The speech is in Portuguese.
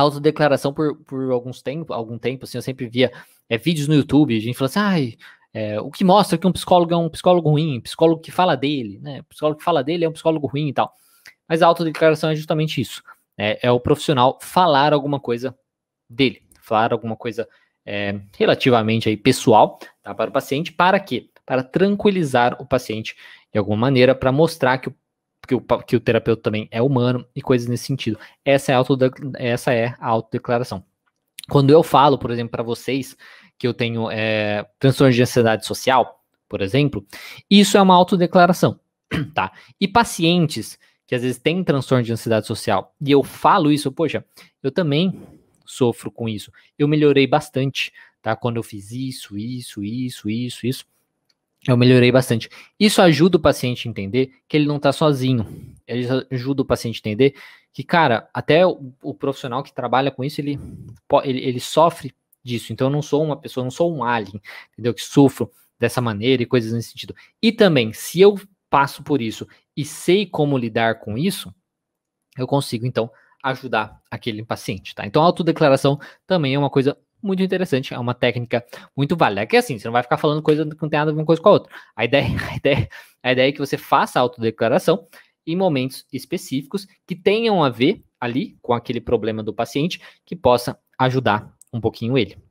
autodeclaração por, por alguns tempo, algum tempo, assim, eu sempre via é, vídeos no YouTube, a gente falando assim, ai, é, o que mostra que um psicólogo é um psicólogo ruim, psicólogo que fala dele, né? Psicólogo que fala dele é um psicólogo ruim e tal. Mas a autodeclaração é justamente isso. Né? É o profissional falar alguma coisa dele, falar alguma coisa é, relativamente aí pessoal tá, para o paciente, para quê? Para tranquilizar o paciente de alguma maneira, para mostrar que o que o, que o terapeuta também é humano e coisas nesse sentido. Essa é a, autode essa é a autodeclaração. Quando eu falo, por exemplo, para vocês que eu tenho é, transtorno de ansiedade social, por exemplo, isso é uma autodeclaração, tá? E pacientes que às vezes têm transtorno de ansiedade social e eu falo isso, poxa, eu também sofro com isso. Eu melhorei bastante, tá? Quando eu fiz isso, isso, isso, isso, isso eu melhorei bastante. Isso ajuda o paciente a entender que ele não está sozinho. Ele ajuda o paciente a entender que, cara, até o, o profissional que trabalha com isso, ele, ele, ele, sofre disso. Então, eu não sou uma pessoa, não sou um alien, entendeu? Que sofro dessa maneira e coisas nesse sentido. E também, se eu passo por isso e sei como lidar com isso, eu consigo, então, ajudar aquele paciente, tá? Então, a autodeclaração também é uma coisa muito interessante, é uma técnica muito válida. É que assim, você não vai ficar falando coisa que não tem nada a ver uma coisa com a outra. A ideia, a ideia, a ideia é que você faça a autodeclaração em momentos específicos que tenham a ver ali com aquele problema do paciente que possa ajudar um pouquinho ele.